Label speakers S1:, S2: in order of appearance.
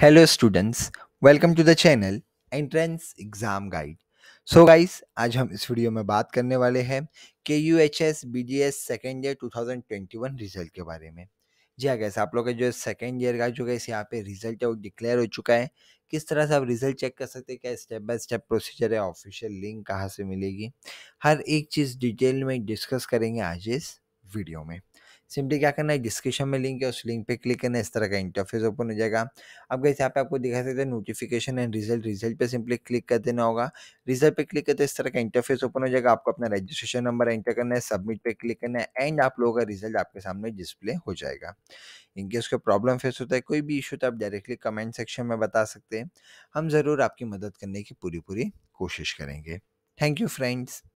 S1: hello students welcome to the channel entrance exam guide so guys आज हम इस video में बात करने वाले हैं K U H S B D S second year two thousand twenty one result के बारे में जी हाँ गैस आप लोग का जो सेकेंड ईयर का जो गैस यहाँ पे रिजल्ट है वो डिक्लेयर हो चुका है किस तरह से आप रिजल्ट चेक कर सकते हैं क्या स्टेप बाय स्टेप प्रोसीजर है ऑफिशियल लिंक कहाँ से मिलेगी हर एक चीज़ डिटेल में डिस्कस करेंगे आज इस वीडियो में सिंपली क्या करना है डिस्क्रिप्शन में लिंक है उस लिंक पे क्लिक करना है इस तरह का इंटरफेस ओपन हो जाएगा अब गई यहाँ पे आपको दिखा सकते हैं नोटिफिकेशन एंड रिजल्ट रिजल्ट पे सिंपली क्लिक कर देना होगा रिजल्ट पे क्लिक करते इस तरह का इंटरफेस ओपन हो जाएगा आपको अपना रजिस्ट्रेशन नंबर एंटर करना है सबमिट पे क्लिक करना है एंड आप लोगों का रिजल्ट आपके सामने डिस्प्ले हो जाएगा इनकेस कोई प्रॉब्लम फेस होता है कोई भी इशू तो आप डायरेक्टली कमेंट सेक्शन में बता सकते हैं हम ज़रूर आपकी मदद करने की पूरी पूरी कोशिश करेंगे थैंक यू फ्रेंड्स